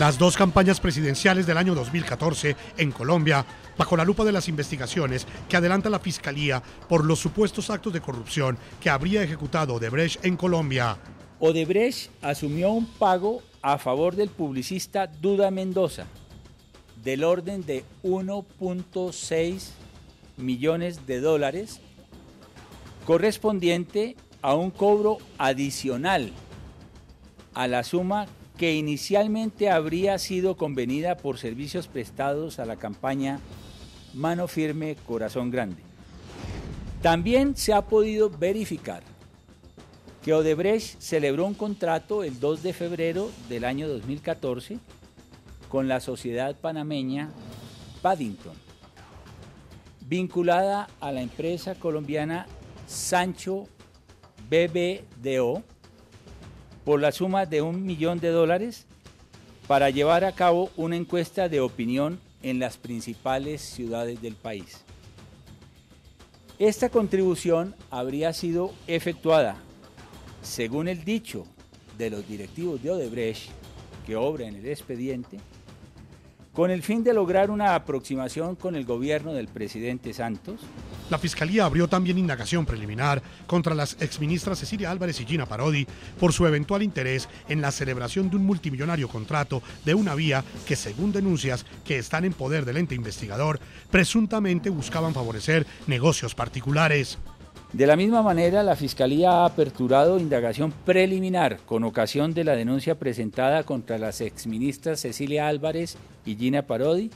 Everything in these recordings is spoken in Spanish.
Las dos campañas presidenciales del año 2014 en Colombia, bajo la lupa de las investigaciones que adelanta la Fiscalía por los supuestos actos de corrupción que habría ejecutado Odebrecht en Colombia. Odebrecht asumió un pago a favor del publicista Duda Mendoza del orden de 1.6 millones de dólares correspondiente a un cobro adicional a la suma que inicialmente habría sido convenida por servicios prestados a la campaña Mano Firme, Corazón Grande. También se ha podido verificar que Odebrecht celebró un contrato el 2 de febrero del año 2014 con la sociedad panameña Paddington, vinculada a la empresa colombiana Sancho BBDO, por la suma de un millón de dólares para llevar a cabo una encuesta de opinión en las principales ciudades del país. Esta contribución habría sido efectuada, según el dicho de los directivos de Odebrecht, que obra en el expediente, con el fin de lograr una aproximación con el gobierno del presidente Santos, la Fiscalía abrió también indagación preliminar contra las exministras Cecilia Álvarez y Gina Parodi por su eventual interés en la celebración de un multimillonario contrato de una vía que, según denuncias que están en poder del ente investigador, presuntamente buscaban favorecer negocios particulares. De la misma manera, la Fiscalía ha aperturado indagación preliminar con ocasión de la denuncia presentada contra las exministras Cecilia Álvarez y Gina Parodi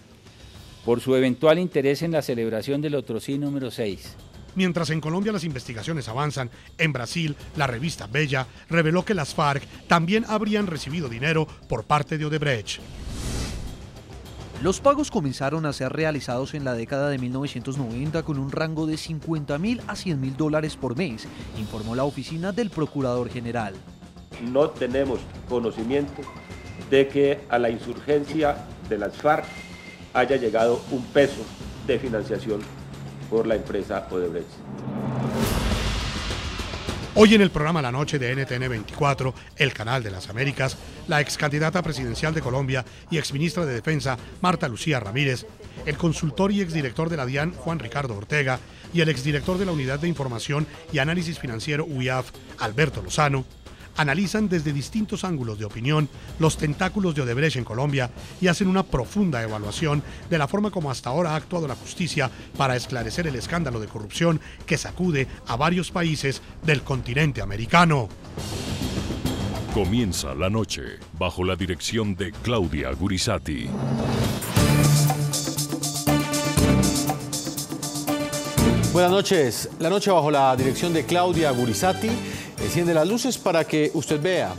por su eventual interés en la celebración del Sí número 6. Mientras en Colombia las investigaciones avanzan, en Brasil la revista Bella reveló que las FARC también habrían recibido dinero por parte de Odebrecht. Los pagos comenzaron a ser realizados en la década de 1990 con un rango de 50 mil a 100 mil dólares por mes, informó la oficina del Procurador General. No tenemos conocimiento de que a la insurgencia de las FARC haya llegado un peso de financiación por la empresa Odebrecht. Hoy en el programa La Noche de NTN 24, el canal de las Américas, la ex candidata presidencial de Colombia y ex ministra de Defensa, Marta Lucía Ramírez, el consultor y ex director de la DIAN, Juan Ricardo Ortega, y el ex director de la Unidad de Información y Análisis Financiero, UIAF, Alberto Lozano, analizan desde distintos ángulos de opinión los tentáculos de Odebrecht en Colombia y hacen una profunda evaluación de la forma como hasta ahora ha actuado la justicia para esclarecer el escándalo de corrupción que sacude a varios países del continente americano. Comienza la noche bajo la dirección de Claudia Gurizati. Buenas noches. La noche bajo la dirección de Claudia Gurizati enciende las luces para que usted vea.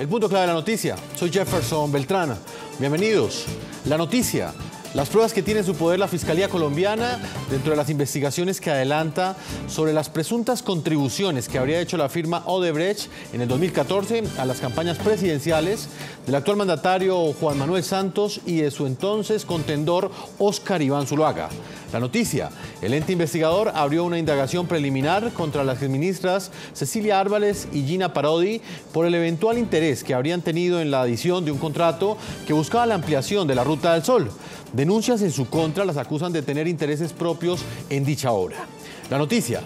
El punto clave de la noticia. Soy Jefferson Beltrán. Bienvenidos. La noticia. Las pruebas que tiene en su poder la Fiscalía colombiana dentro de las investigaciones que adelanta sobre las presuntas contribuciones que habría hecho la firma Odebrecht en el 2014 a las campañas presidenciales del actual mandatario Juan Manuel Santos y de su entonces contendor Oscar Iván Zuluaga. La noticia, el ente investigador abrió una indagación preliminar contra las ministras Cecilia Álvarez y Gina Parodi por el eventual interés que habrían tenido en la adición de un contrato que buscaba la ampliación de la Ruta del Sol. Denuncias en su contra las acusan de tener intereses propios en dicha obra. La noticia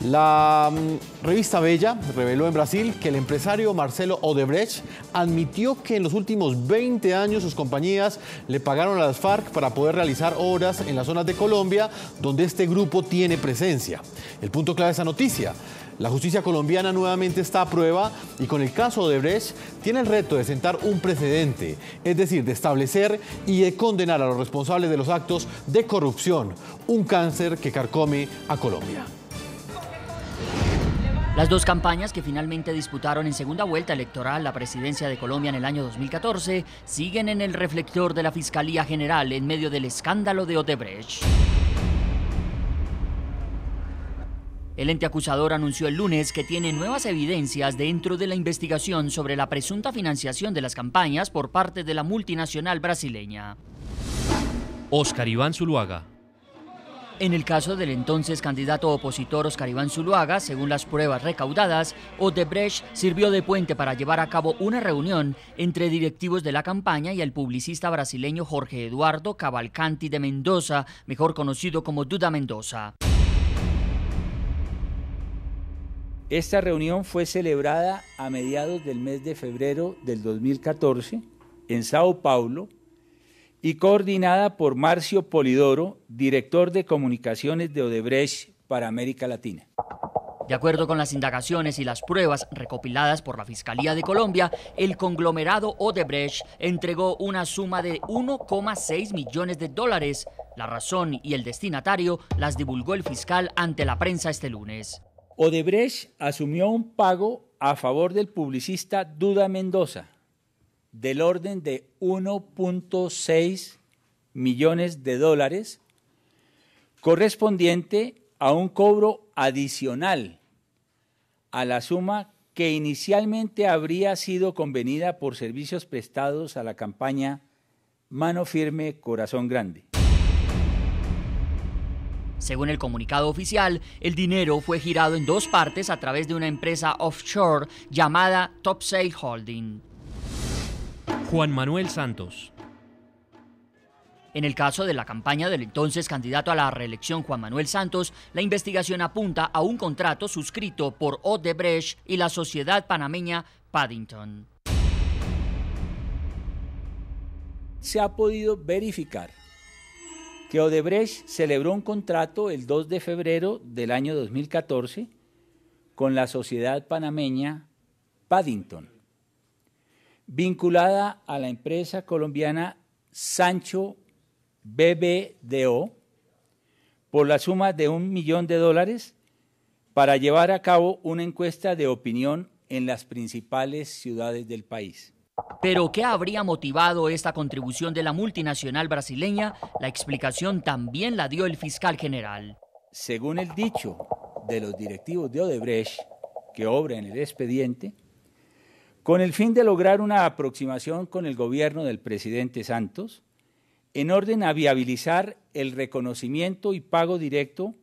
la mm, revista Bella reveló en Brasil que el empresario Marcelo Odebrecht admitió que en los últimos 20 años sus compañías le pagaron a las FARC para poder realizar obras en las zonas de Colombia donde este grupo tiene presencia. El punto clave de esa noticia. La justicia colombiana nuevamente está a prueba y con el caso Odebrecht tiene el reto de sentar un precedente, es decir, de establecer y de condenar a los responsables de los actos de corrupción, un cáncer que carcome a Colombia. Las dos campañas que finalmente disputaron en segunda vuelta electoral la presidencia de Colombia en el año 2014 siguen en el reflector de la Fiscalía General en medio del escándalo de Odebrecht. El ente acusador anunció el lunes que tiene nuevas evidencias dentro de la investigación sobre la presunta financiación de las campañas por parte de la multinacional brasileña. Oscar Iván Zuluaga, en el caso del entonces candidato opositor Oscar Iván Zuluaga, según las pruebas recaudadas, Odebrecht sirvió de puente para llevar a cabo una reunión entre directivos de la campaña y el publicista brasileño Jorge Eduardo Cavalcanti de Mendoza, mejor conocido como Duda Mendoza. Esta reunión fue celebrada a mediados del mes de febrero del 2014 en Sao Paulo y coordinada por Marcio Polidoro, director de comunicaciones de Odebrecht para América Latina. De acuerdo con las indagaciones y las pruebas recopiladas por la Fiscalía de Colombia, el conglomerado Odebrecht entregó una suma de 1,6 millones de dólares. La razón y el destinatario las divulgó el fiscal ante la prensa este lunes. Odebrecht asumió un pago a favor del publicista Duda Mendoza, del orden de 1.6 millones de dólares, correspondiente a un cobro adicional a la suma que inicialmente habría sido convenida por servicios prestados a la campaña Mano Firme, Corazón Grande. Según el comunicado oficial, el dinero fue girado en dos partes a través de una empresa offshore llamada Topsail Holding. Juan Manuel Santos. En el caso de la campaña del entonces candidato a la reelección Juan Manuel Santos, la investigación apunta a un contrato suscrito por Odebrecht y la sociedad panameña Paddington. Se ha podido verificar que Odebrecht celebró un contrato el 2 de febrero del año 2014 con la sociedad panameña Paddington vinculada a la empresa colombiana Sancho BBDO por la suma de un millón de dólares para llevar a cabo una encuesta de opinión en las principales ciudades del país. Pero ¿qué habría motivado esta contribución de la multinacional brasileña? La explicación también la dio el fiscal general. Según el dicho de los directivos de Odebrecht que obra en el expediente, con el fin de lograr una aproximación con el gobierno del presidente Santos, en orden a viabilizar el reconocimiento y pago directo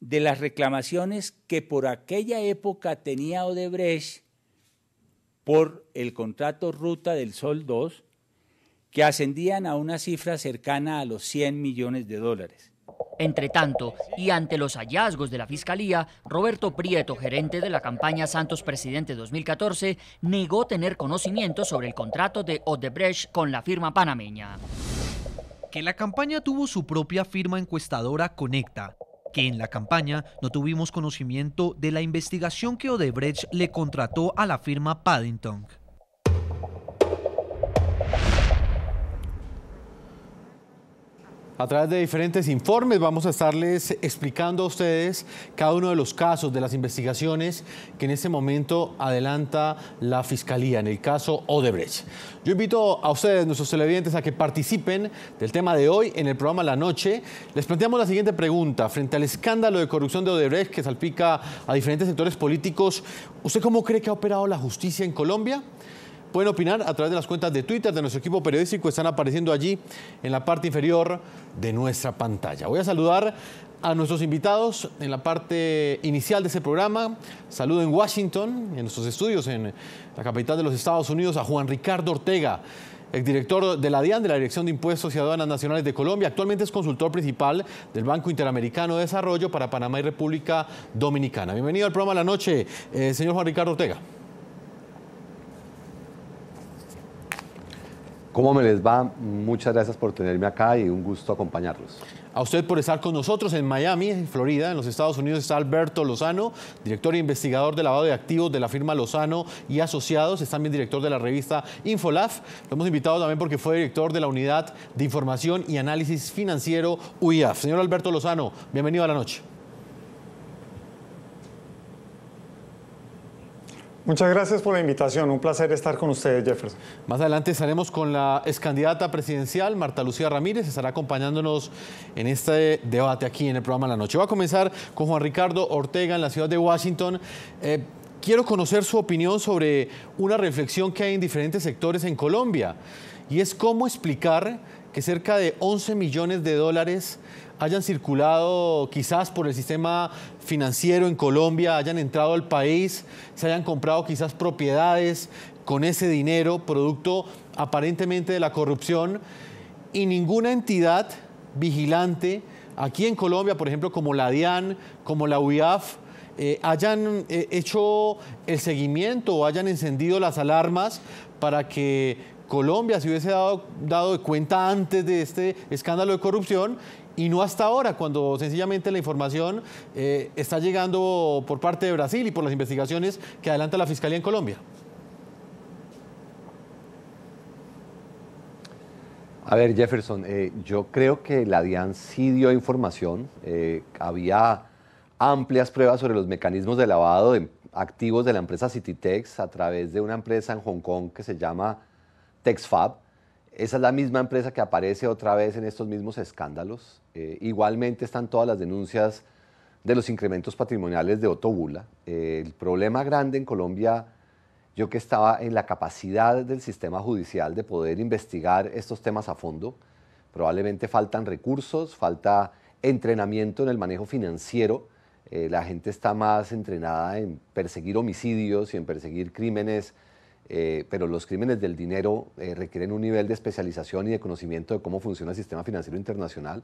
de las reclamaciones que por aquella época tenía Odebrecht por el contrato Ruta del Sol 2, que ascendían a una cifra cercana a los 100 millones de dólares. Entre tanto, y ante los hallazgos de la Fiscalía, Roberto Prieto, gerente de la campaña Santos Presidente 2014, negó tener conocimiento sobre el contrato de Odebrecht con la firma panameña. Que la campaña tuvo su propia firma encuestadora conecta, que en la campaña no tuvimos conocimiento de la investigación que Odebrecht le contrató a la firma Paddington. A través de diferentes informes vamos a estarles explicando a ustedes cada uno de los casos, de las investigaciones que en este momento adelanta la Fiscalía en el caso Odebrecht. Yo invito a ustedes, nuestros televidentes, a que participen del tema de hoy en el programa La Noche. Les planteamos la siguiente pregunta. Frente al escándalo de corrupción de Odebrecht que salpica a diferentes sectores políticos, ¿usted cómo cree que ha operado la justicia en Colombia? Pueden opinar a través de las cuentas de Twitter de nuestro equipo periodístico, están apareciendo allí en la parte inferior de nuestra pantalla. Voy a saludar a nuestros invitados en la parte inicial de este programa. Saludo en Washington, en nuestros estudios en la capital de los Estados Unidos, a Juan Ricardo Ortega, exdirector de la DIAN, de la Dirección de Impuestos y Aduanas Nacionales de Colombia. Actualmente es consultor principal del Banco Interamericano de Desarrollo para Panamá y República Dominicana. Bienvenido al programa de la noche, eh, señor Juan Ricardo Ortega. ¿Cómo me les va? Muchas gracias por tenerme acá y un gusto acompañarlos. A usted por estar con nosotros en Miami, en Florida, en los Estados Unidos está Alberto Lozano, director e investigador de lavado de activos de la firma Lozano y Asociados, es también director de la revista Infolaf. Lo hemos invitado también porque fue director de la Unidad de Información y Análisis Financiero UIAF. Señor Alberto Lozano, bienvenido a la noche. Muchas gracias por la invitación. Un placer estar con ustedes, Jefferson. Más adelante estaremos con la excandidata presidencial, Marta Lucía Ramírez. Estará acompañándonos en este debate aquí en el programa La Noche. Va a comenzar con Juan Ricardo Ortega en la ciudad de Washington. Eh, quiero conocer su opinión sobre una reflexión que hay en diferentes sectores en Colombia. Y es cómo explicar que cerca de 11 millones de dólares hayan circulado quizás por el sistema financiero en Colombia, hayan entrado al país, se hayan comprado quizás propiedades con ese dinero, producto aparentemente de la corrupción, y ninguna entidad vigilante aquí en Colombia, por ejemplo, como la DIAN, como la UIAF, eh, hayan eh, hecho el seguimiento o hayan encendido las alarmas para que Colombia se hubiese dado, dado de cuenta antes de este escándalo de corrupción y no hasta ahora, cuando sencillamente la información eh, está llegando por parte de Brasil y por las investigaciones que adelanta la Fiscalía en Colombia. A ver, Jefferson, eh, yo creo que la DIAN sí dio información. Eh, había amplias pruebas sobre los mecanismos de lavado de activos de la empresa Cititex a través de una empresa en Hong Kong que se llama Texfab, Esa es la misma empresa que aparece otra vez en estos mismos escándalos. Eh, igualmente están todas las denuncias de los incrementos patrimoniales de Otóbula eh, el problema grande en Colombia, yo que estaba en la capacidad del sistema judicial de poder investigar estos temas a fondo, probablemente faltan recursos, falta entrenamiento en el manejo financiero. Eh, la gente está más entrenada en perseguir homicidios y en perseguir crímenes eh, pero los crímenes del dinero eh, requieren un nivel de especialización y de conocimiento de cómo funciona el sistema financiero internacional.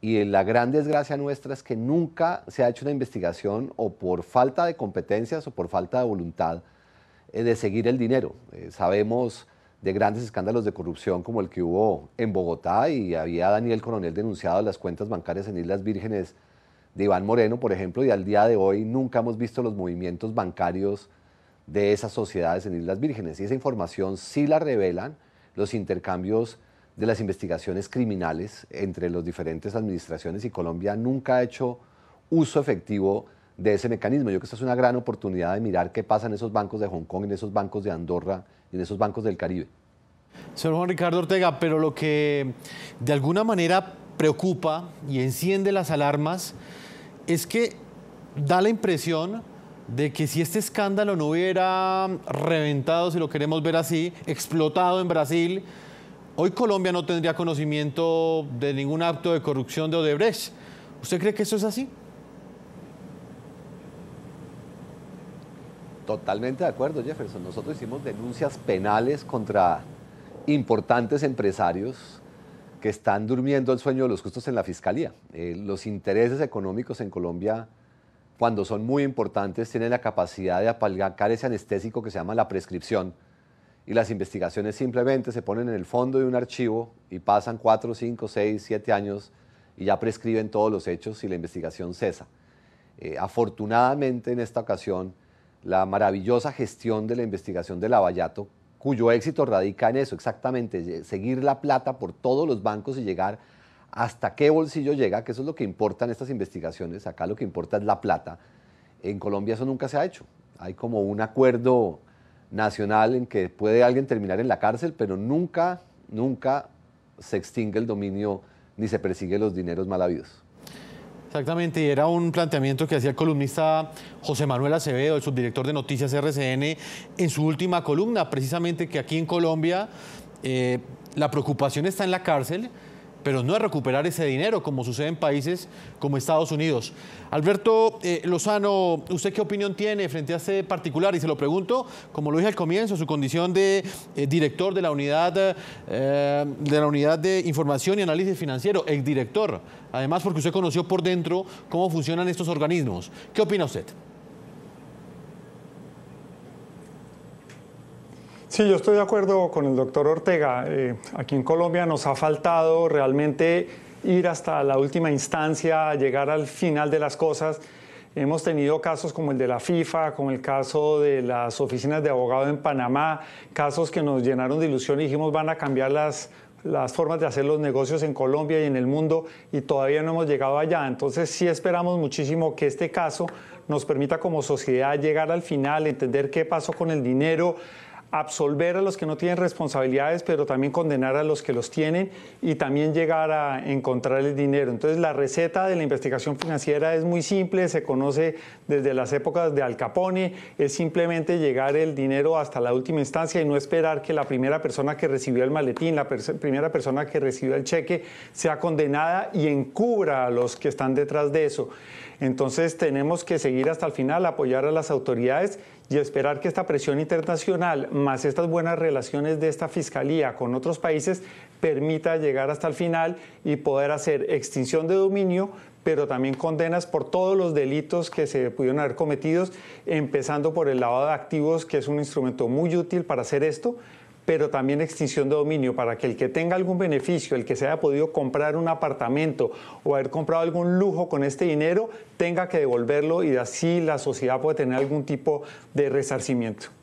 Y la gran desgracia nuestra es que nunca se ha hecho una investigación o por falta de competencias o por falta de voluntad eh, de seguir el dinero. sabemos de grandes escándalos de corrupción como el que hubo en Bogotá y había Daniel Coronel denunciado las cuentas bancarias en Islas Vírgenes de Iván Moreno, por ejemplo, y al día de hoy nunca hemos visto los movimientos bancarios de esas sociedades en Islas Vírgenes. Y esa información sí la revelan los intercambios de las investigaciones criminales entre las diferentes administraciones y Colombia nunca ha hecho uso efectivo de ese mecanismo. Yo creo que esta es una gran oportunidad de mirar qué pasa en esos bancos de Hong Kong, en esos bancos de Andorra, en esos bancos del Caribe. Señor Juan Ricardo Ortega, pero lo que de alguna manera preocupa y enciende las alarmas es que da la impresión de que si este escándalo no hubiera reventado, si lo queremos ver así, explotado en Brasil, hoy Colombia no tendría conocimiento de ningún acto de corrupción de Odebrecht. ¿Usted cree que eso es así? Totalmente de acuerdo, Jefferson. Nosotros hicimos denuncias penales contra importantes empresarios que están durmiendo el sueño de los justos en la fiscalía. Eh, los intereses económicos en Colombia cuando son muy importantes, tienen la capacidad de apalancar ese anestésico que se llama la prescripción. Y las investigaciones simplemente se ponen en el fondo de un archivo y pasan 4, 5, 6, 7 años y ya prescriben todos los hechos y la investigación cesa. Eh, afortunadamente en esta ocasión, la maravillosa gestión de la investigación de Lavallato, cuyo éxito radica en eso, exactamente, seguir la plata por todos los bancos y llegar a hasta qué bolsillo llega, que eso es lo que importan estas investigaciones, acá lo que importa es la plata. En Colombia eso nunca se ha hecho. Hay como un acuerdo nacional en que puede alguien terminar en la cárcel, pero nunca, nunca se extingue el dominio ni se persigue los dineros mal habidos. Exactamente, y era un planteamiento que hacía el columnista José Manuel Acevedo, el subdirector de Noticias RCN, en su última columna, precisamente que aquí en Colombia eh, la preocupación está en la cárcel, pero no a recuperar ese dinero, como sucede en países como Estados Unidos. Alberto eh, Lozano, ¿usted qué opinión tiene frente a este particular? Y se lo pregunto, como lo dije al comienzo, su condición de eh, director de la, unidad, eh, de la Unidad de Información y Análisis Financiero, exdirector, además porque usted conoció por dentro cómo funcionan estos organismos. ¿Qué opina usted? Sí, yo estoy de acuerdo con el doctor Ortega. Eh, aquí en Colombia nos ha faltado realmente ir hasta la última instancia, llegar al final de las cosas. Hemos tenido casos como el de la FIFA, como el caso de las oficinas de abogado en Panamá, casos que nos llenaron de ilusión y dijimos van a cambiar las, las formas de hacer los negocios en Colombia y en el mundo y todavía no hemos llegado allá. Entonces sí esperamos muchísimo que este caso nos permita como sociedad llegar al final, entender qué pasó con el dinero, absolver a los que no tienen responsabilidades, pero también condenar a los que los tienen y también llegar a encontrar el dinero. Entonces la receta de la investigación financiera es muy simple, se conoce desde las épocas de Al Capone, es simplemente llegar el dinero hasta la última instancia y no esperar que la primera persona que recibió el maletín, la primera persona que recibió el cheque, sea condenada y encubra a los que están detrás de eso. Entonces tenemos que seguir hasta el final, apoyar a las autoridades y esperar que esta presión internacional, más estas buenas relaciones de esta Fiscalía con otros países, permita llegar hasta el final y poder hacer extinción de dominio, pero también condenas por todos los delitos que se pudieron haber cometidos, empezando por el lavado de activos, que es un instrumento muy útil para hacer esto pero también extinción de dominio, para que el que tenga algún beneficio, el que se haya podido comprar un apartamento o haber comprado algún lujo con este dinero, tenga que devolverlo y así la sociedad puede tener algún tipo de resarcimiento.